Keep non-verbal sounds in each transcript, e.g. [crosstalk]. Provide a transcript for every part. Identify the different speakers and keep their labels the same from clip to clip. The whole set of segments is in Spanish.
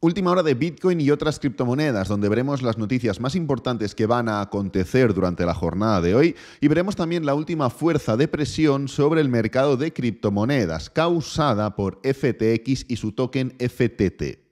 Speaker 1: Última hora de Bitcoin y otras criptomonedas, donde veremos las noticias más importantes que van a acontecer durante la jornada de hoy y veremos también la última fuerza de presión sobre el mercado de criptomonedas causada por FTX y su token FTT.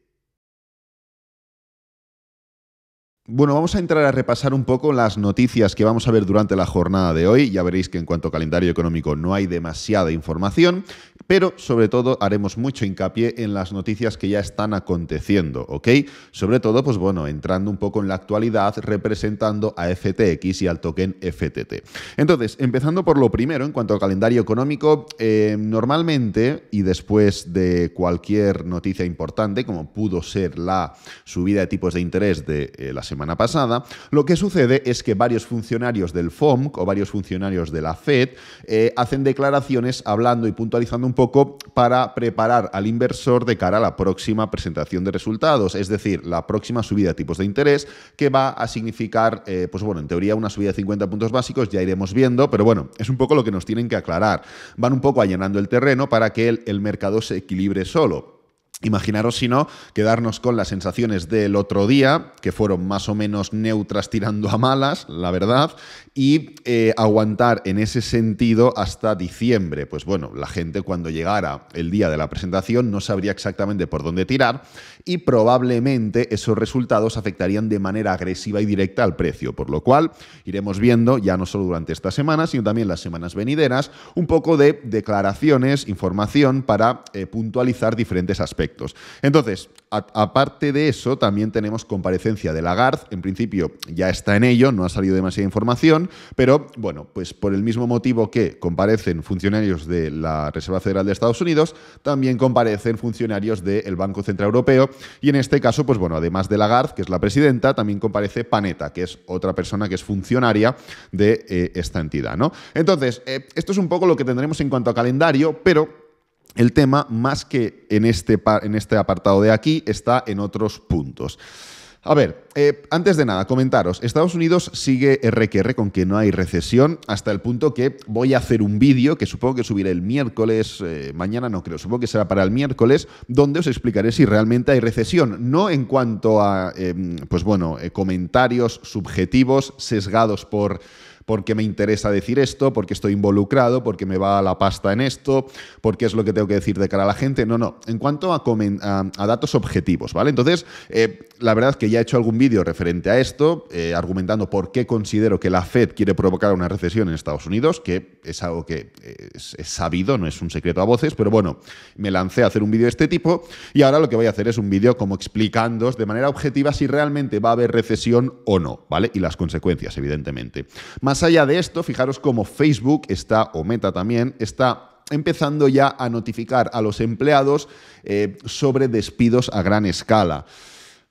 Speaker 1: Bueno, vamos a entrar a repasar un poco las noticias que vamos a ver durante la jornada de hoy. Ya veréis que en cuanto a calendario económico no hay demasiada información. Pero sobre todo haremos mucho hincapié en las noticias que ya están aconteciendo, ¿ok? Sobre todo, pues bueno, entrando un poco en la actualidad, representando a FTX y al token FTT. Entonces, empezando por lo primero, en cuanto al calendario económico, eh, normalmente y después de cualquier noticia importante, como pudo ser la subida de tipos de interés de eh, la semana pasada, lo que sucede es que varios funcionarios del FOMC o varios funcionarios de la FED eh, hacen declaraciones hablando y puntualizando un poco para preparar al inversor de cara a la próxima presentación de resultados, es decir, la próxima subida de tipos de interés que va a significar, eh, pues bueno, en teoría una subida de 50 puntos básicos, ya iremos viendo, pero bueno, es un poco lo que nos tienen que aclarar. Van un poco allanando el terreno para que el mercado se equilibre solo. Imaginaros si no, quedarnos con las sensaciones del otro día, que fueron más o menos neutras tirando a malas, la verdad, y eh, aguantar en ese sentido hasta diciembre. Pues bueno, la gente cuando llegara el día de la presentación no sabría exactamente por dónde tirar y probablemente esos resultados afectarían de manera agresiva y directa al precio, por lo cual iremos viendo, ya no solo durante esta semana, sino también las semanas venideras, un poco de declaraciones, información para eh, puntualizar diferentes aspectos. Entonces, aparte de eso, también tenemos comparecencia de Lagarde. En principio ya está en ello, no ha salido demasiada información, pero bueno, pues por el mismo motivo que comparecen funcionarios de la Reserva Federal de Estados Unidos, también comparecen funcionarios del Banco Central Europeo. Y en este caso, pues bueno, además de Lagarde, que es la presidenta, también comparece Panetta, que es otra persona que es funcionaria de eh, esta entidad. ¿no? Entonces, eh, esto es un poco lo que tendremos en cuanto a calendario, pero el tema, más que en este, en este apartado de aquí, está en otros puntos. A ver, eh, antes de nada, comentaros, Estados Unidos sigue RQR con que no hay recesión hasta el punto que voy a hacer un vídeo que supongo que subiré el miércoles, eh, mañana no creo, supongo que será para el miércoles, donde os explicaré si realmente hay recesión, no en cuanto a, em, pues bueno, eh, comentarios subjetivos sesgados por porque me interesa decir esto, porque estoy involucrado, porque me va la pasta en esto, porque es lo que tengo que decir de cara a la gente. No, no. En cuanto a, datos objetivos, ¿vale? Entonces, eh, la verdad es que ya he hecho algún vídeo referente a esto, eh, argumentando por qué considero que la Fed quiere provocar una recesión en Estados Unidos, que es algo que eh, es, sabido, no es un secreto a voces, pero bueno, me lancé a hacer un vídeo de este tipo y ahora lo que voy a hacer es un vídeo como explicándoos de manera objetiva si realmente va a haber recesión o no, ¿vale? Y las consecuencias, evidentemente. Más más allá de esto, fijaros cómo Facebook está, o Meta también, está empezando ya a notificar a los empleados eh, sobre despidos a gran escala.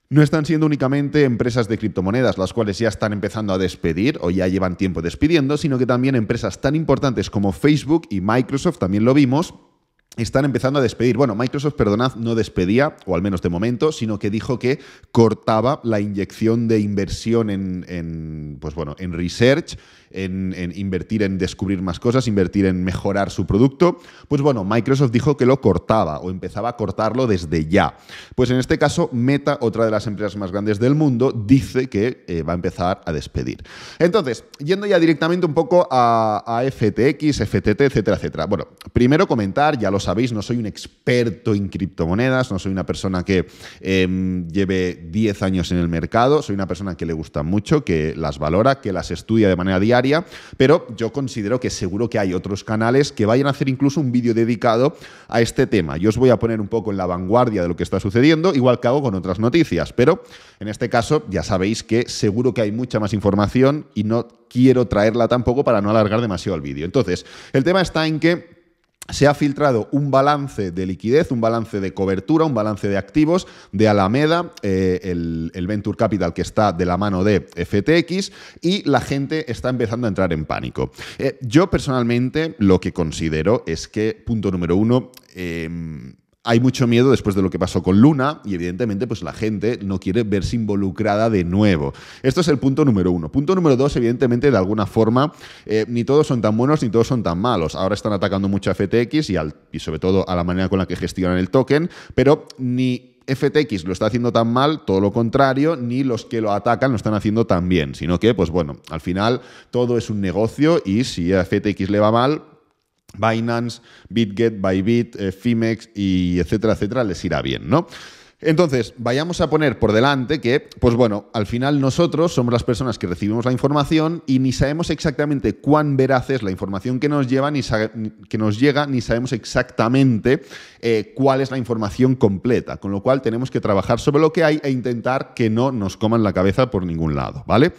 Speaker 1: No están siendo únicamente empresas de criptomonedas las cuales ya están empezando a despedir o ya llevan tiempo despidiendo, sino que también empresas tan importantes como Facebook y Microsoft, también lo vimos, están empezando a despedir. Bueno, Microsoft, perdonad, no despedía, o al menos de momento, sino que dijo que cortaba la inyección de inversión en, pues bueno, en research, en, invertir en descubrir más cosas, invertir en mejorar su producto. Pues bueno, Microsoft dijo que lo cortaba o empezaba a cortarlo desde ya. Pues en este caso, Meta, otra de las empresas más grandes del mundo, dice que eh, va a empezar a despedir. Entonces, yendo ya directamente un poco a, a FTX, FTT, etcétera, etcétera. Bueno, primero comentar, ya lo sabéis, no soy un experto en criptomonedas, no soy una persona que em, lleve 10 años en el mercado, soy una persona que le gusta mucho, que las valora, que las estudia de manera diaria, pero yo considero que seguro que hay otros canales que vayan a hacer incluso un vídeo dedicado a este tema. Yo os voy a poner un poco en la vanguardia de lo que está sucediendo, igual que hago con otras noticias, pero en este caso ya sabéis que seguro que hay mucha más información y no quiero traerla tampoco para no alargar demasiado el vídeo. Entonces, el tema está en que se ha filtrado un balance de liquidez, un balance de cobertura, un balance de activos de Alameda, eh, el, Venture Capital que está de la mano de FTX, y la gente está empezando a entrar en pánico. Eh, yo personalmente lo que considero es que, punto número uno, em, hay mucho miedo después de lo que pasó con Luna y evidentemente pues la gente no quiere verse involucrada de nuevo. Esto es el punto número uno. Punto número dos, evidentemente de alguna forma eh, ni todos son tan buenos ni todos son tan malos. Ahora están atacando mucho a FTX y, y sobre todo a la manera con la que gestionan el token, pero ni FTX lo está haciendo tan mal, todo lo contrario, ni los que lo atacan lo están haciendo tan bien, sino que, pues bueno, al final todo es un negocio y si a FTX le va mal, Binance, BitGet, Bybit, eh, Fimex y etcétera, etcétera, les irá bien, ¿no? Entonces, vayamos a poner por delante que, pues bueno, al final nosotros somos las personas que recibimos la información y ni sabemos exactamente cuán veraz es la información que nos, lleva, ni que nos llega, ni sabemos exactamente eh, cuál es la información completa. Con lo cual tenemos que trabajar sobre lo que hay e intentar que no nos coman la cabeza por ningún lado, ¿vale?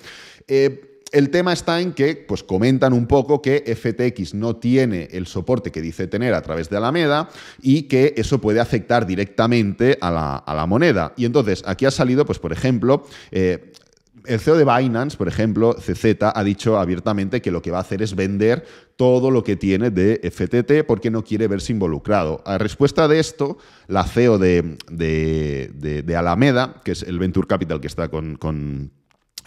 Speaker 1: Eh, el tema está en que pues, comentan un poco que FTX no tiene el soporte que dice tener a través de Alameda y que eso puede afectar directamente a la, moneda. Y entonces aquí ha salido, pues, por ejemplo, eh, el CEO de Binance, por ejemplo, CZ, ha dicho abiertamente que lo que va a hacer es vender todo lo que tiene de FTT porque no quiere verse involucrado. A respuesta de esto, la CEO de, Alameda, que es el Venture Capital que está con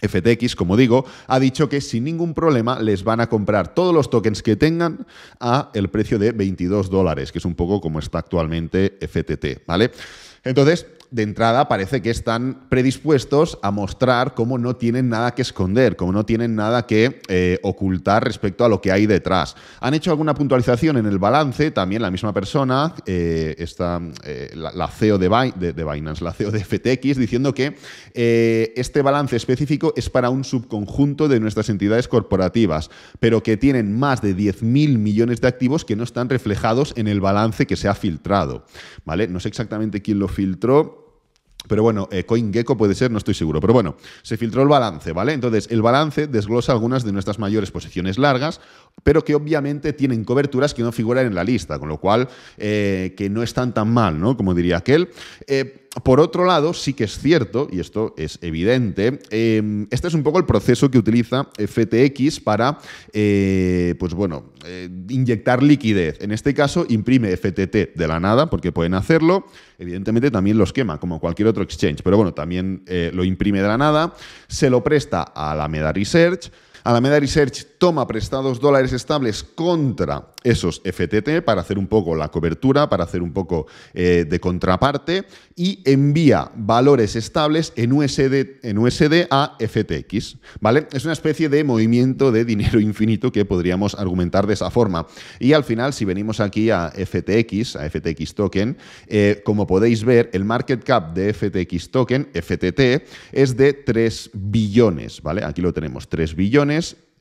Speaker 1: FTX, como digo, ha dicho que sin ningún problema les van a comprar todos los tokens que tengan a el precio de 22 dólares, que es un poco como está actualmente FTT, ¿vale? Entonces, de entrada parece que están predispuestos a mostrar cómo no tienen nada que esconder, cómo no tienen nada que eh, ocultar respecto a lo que hay detrás. Han hecho alguna puntualización en el balance, también la misma persona, eh, eh, la, CEO de, de, Binance, la CEO de FTX, diciendo que este balance específico es para un subconjunto de nuestras entidades corporativas, pero que tienen más de 10.000 millones de activos que no están reflejados en el balance que se ha filtrado. ¿Vale? No sé exactamente quién lo filtró, pero bueno, eh, CoinGecko puede ser, no estoy seguro. Pero bueno, se filtró el balance, ¿vale? Entonces, el balance desglosa algunas de nuestras mayores posiciones largas, pero que obviamente tienen coberturas que no figuran en la lista, con lo cual, eh, que no están tan mal, ¿no? Como diría aquel. Eh, por otro lado, sí que es cierto, y esto es evidente, em, este es un poco el proceso que utiliza FTX para, eh, pues bueno, eh, inyectar liquidez. En este caso, imprime FTT de la nada, porque pueden hacerlo. Evidentemente, también los quema, como cualquier otro exchange, pero bueno, también eh, lo imprime de la nada, se lo presta a la Meda Research Alameda Research toma prestados dólares estables contra esos FTT para hacer un poco la cobertura, para hacer un poco eh, de contraparte y envía valores estables en USD, en USD a FTX. ¿vale? Es una especie de movimiento de dinero [laughs] infinito que podríamos argumentar de esa forma. Y al final, si venimos aquí a FTX, a FTX token, eh, como podéis ver, el market cap de FTX token, FTT, es de 3 billones. ¿vale? Aquí lo tenemos, 3 billones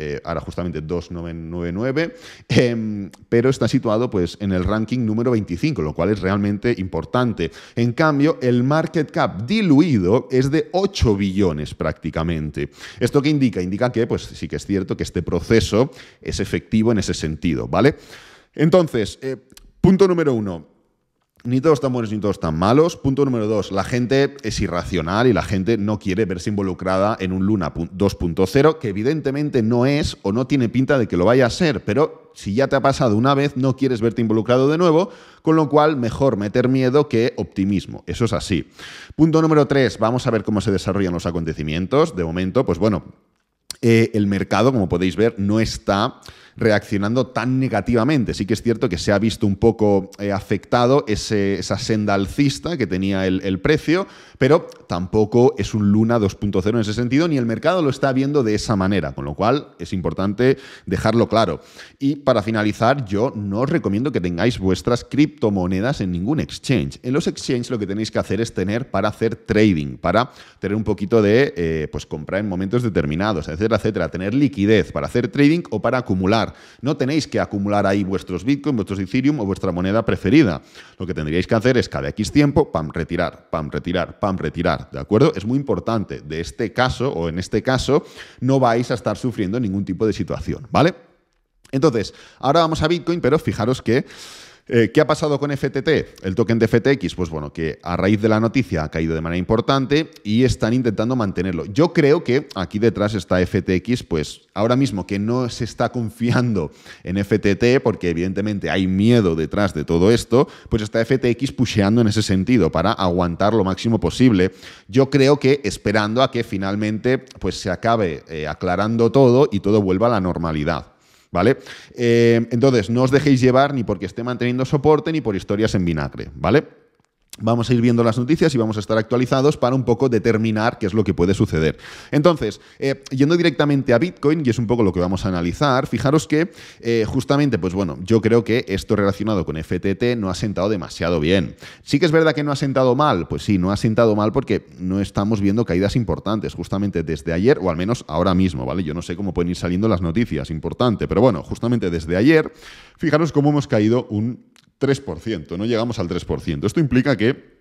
Speaker 1: eh, ahora justamente 2,999, em, pero está situado pues, en el ranking número 25, lo cual es realmente importante. En cambio, el market cap diluido es de 8 billones prácticamente. ¿Esto qué indica? Indica que pues, sí que es cierto que este proceso es efectivo en ese sentido, ¿vale? Entonces, eh, punto número uno ni todos tan buenos ni todos tan malos. Punto número dos, la gente es irracional y la gente no quiere verse involucrada en un Luna 2.0, que evidentemente no es o no tiene pinta de que lo vaya a ser, pero si ya te ha pasado una vez, no quieres verte involucrado de nuevo, con lo cual mejor meter miedo que optimismo. Eso es así. Punto número tres, vamos a ver cómo se desarrollan los acontecimientos. De momento, pues bueno, eh, el mercado, como podéis ver, no está reaccionando tan negativamente. Sí que es cierto que se ha visto un poco eh, afectado ese, esa senda alcista que tenía el, precio, pero tampoco es un Luna 2.0 en ese sentido, ni el mercado lo está viendo de esa manera, con lo cual es importante dejarlo claro. Y para finalizar, yo no os recomiendo que tengáis vuestras criptomonedas en ningún exchange. En los exchanges lo que tenéis que hacer es tener para hacer trading, para tener un poquito de eh, pues comprar en momentos determinados, etcétera, etcétera, tener liquidez para hacer trading o para acumular no tenéis que acumular ahí vuestros Bitcoin, vuestros Ethereum o vuestra moneda preferida. Lo que tendríais que hacer es cada X tiempo, pam, retirar, pam, retirar, pam, retirar. ¿De acuerdo? Es muy importante. De este caso, o en este caso, no vais a estar sufriendo ningún tipo de situación, ¿vale? Entonces, ahora vamos a Bitcoin, pero fijaros que eh, ¿Qué ha pasado con FTT? El token de FTX, pues bueno, que a raíz de la noticia ha caído de manera importante y están intentando mantenerlo. Yo creo que aquí detrás está FTX, pues ahora mismo que no se está confiando en FTT, porque evidentemente hay miedo detrás de todo esto, pues está FTX pusheando en ese sentido para aguantar lo máximo posible. Yo creo que esperando a que finalmente pues se acabe eh, aclarando todo y todo vuelva a la normalidad. ¿vale? Eh, entonces, no os dejéis llevar ni porque esté manteniendo soporte ni por historias en vinagre, ¿vale? Vamos a ir viendo las noticias y vamos a estar actualizados para un poco determinar qué es lo que puede suceder. Entonces, eh, yendo directamente a Bitcoin, y es un poco lo que vamos a analizar, fijaros que eh, justamente, pues bueno, yo creo que esto relacionado con FTT no ha sentado demasiado bien. Sí que es verdad que no ha sentado mal, pues sí, no ha sentado mal porque no estamos viendo caídas importantes, justamente desde ayer, o al menos ahora mismo, ¿vale? Yo no sé cómo pueden ir saliendo las noticias, importante, pero bueno, justamente desde ayer, fijaros cómo hemos caído un 3%, no llegamos al 3%. Esto implica que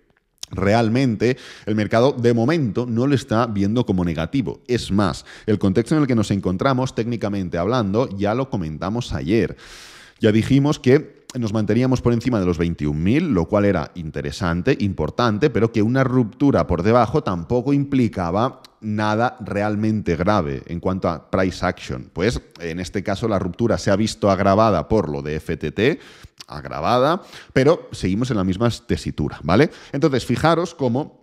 Speaker 1: realmente el mercado de momento no lo está viendo como negativo. Es más, el contexto en el que nos encontramos, técnicamente hablando, ya lo comentamos ayer. Ya dijimos que nos manteníamos por encima de los 21.000, lo cual era interesante, importante, pero que una ruptura por debajo tampoco implicaba nada realmente grave en cuanto a price action. Pues en este caso la ruptura se ha visto agravada por lo de FTT, agravada, pero seguimos en la misma tesitura, ¿vale? Entonces, fijaros cómo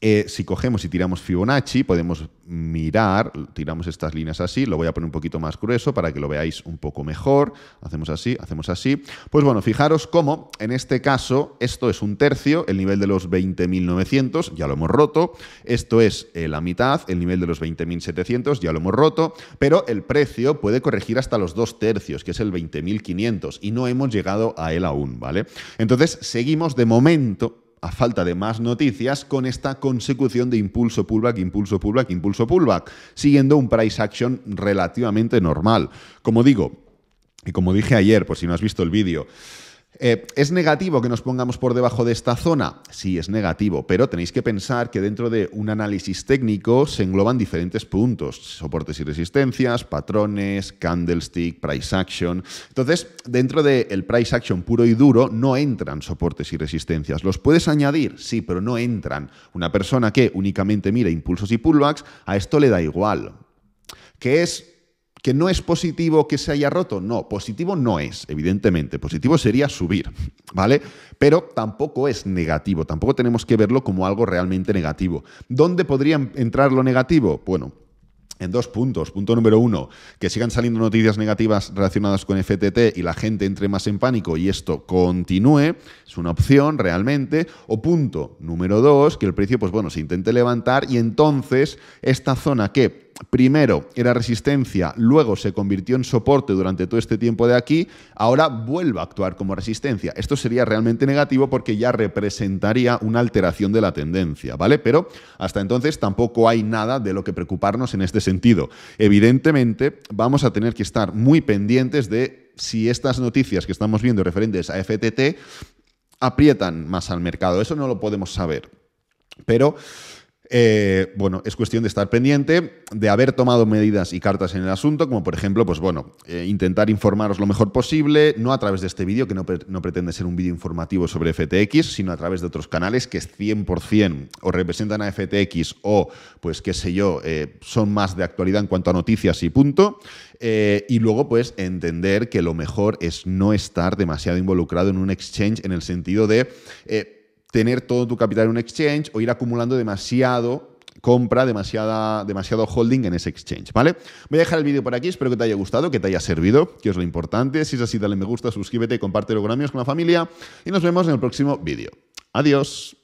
Speaker 1: eh, si cogemos y tiramos Fibonacci, podemos mirar, tiramos estas líneas así, lo voy a poner un poquito más grueso para que lo veáis un poco mejor, hacemos así, hacemos así. Pues bueno, fijaros cómo en este caso esto es un tercio, el nivel de los 20.900, ya lo hemos roto, esto es eh, la mitad, el nivel de los 20.700, ya lo hemos roto, pero el precio puede corregir hasta los dos tercios, que es el 20.500, y no hemos llegado a él aún, ¿vale? Entonces, seguimos de momento a falta de más noticias, con esta consecución de impulso pullback, impulso pullback, impulso pullback, siguiendo un price action relativamente normal. Como digo, y como dije ayer, por si no has visto el vídeo, eh, ¿Es negativo que nos pongamos por debajo de esta zona? Sí, es negativo, pero tenéis que pensar que dentro de un análisis técnico se engloban diferentes puntos, soportes y resistencias, patrones, candlestick, price action. Entonces, dentro del price action puro y duro no entran soportes y resistencias. ¿Los puedes añadir? Sí, pero no entran. Una persona que únicamente mira impulsos y pullbacks, a esto le da igual. ¿Qué es ¿Que no es positivo que se haya roto? No, positivo no es, evidentemente. Positivo sería subir, ¿vale? Pero tampoco es negativo, tampoco tenemos que verlo como algo realmente negativo. ¿Dónde podría entrar lo negativo? Bueno, en dos puntos. Punto número uno, que sigan saliendo noticias negativas relacionadas con FTT y la gente entre más en pánico y esto continúe, es una opción realmente. O punto número dos, que el precio, pues bueno, se intente levantar y entonces esta zona que primero era resistencia, luego se convirtió en soporte durante todo este tiempo de aquí, ahora vuelve a actuar como resistencia. Esto sería realmente negativo porque ya representaría una alteración de la tendencia, ¿vale? Pero hasta entonces tampoco hay nada de lo que preocuparnos en este sentido. Evidentemente, vamos a tener que estar muy pendientes de si estas noticias que estamos viendo referentes a FTT aprietan más al mercado. Eso no lo podemos saber. Pero eh, bueno, es cuestión de estar pendiente, de haber tomado medidas y cartas en el asunto, como por ejemplo, pues bueno, eh, intentar informaros lo mejor posible, no a través de este vídeo, que no, pretende ser un vídeo informativo sobre FTX, sino a través de otros canales que 100% o representan a FTX o, pues qué sé yo, eh, son más de actualidad en cuanto a noticias y punto. y luego, pues, entender que lo mejor es no estar demasiado involucrado en un exchange en el sentido de tener todo tu capital en un exchange o ir acumulando demasiado compra, demasiada, demasiado holding en ese exchange, ¿vale? Voy a dejar el vídeo por aquí, espero que te haya gustado, que te haya servido, que es lo importante. Si es así, dale me gusta, suscríbete, compártelo con amigos, con la familia y nos vemos en el próximo vídeo. Adiós.